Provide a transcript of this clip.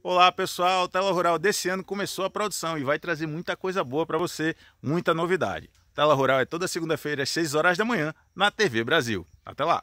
Olá pessoal, Tela Rural desse ano começou a produção e vai trazer muita coisa boa para você, muita novidade. Tela Rural é toda segunda-feira às 6 horas da manhã na TV Brasil. Até lá!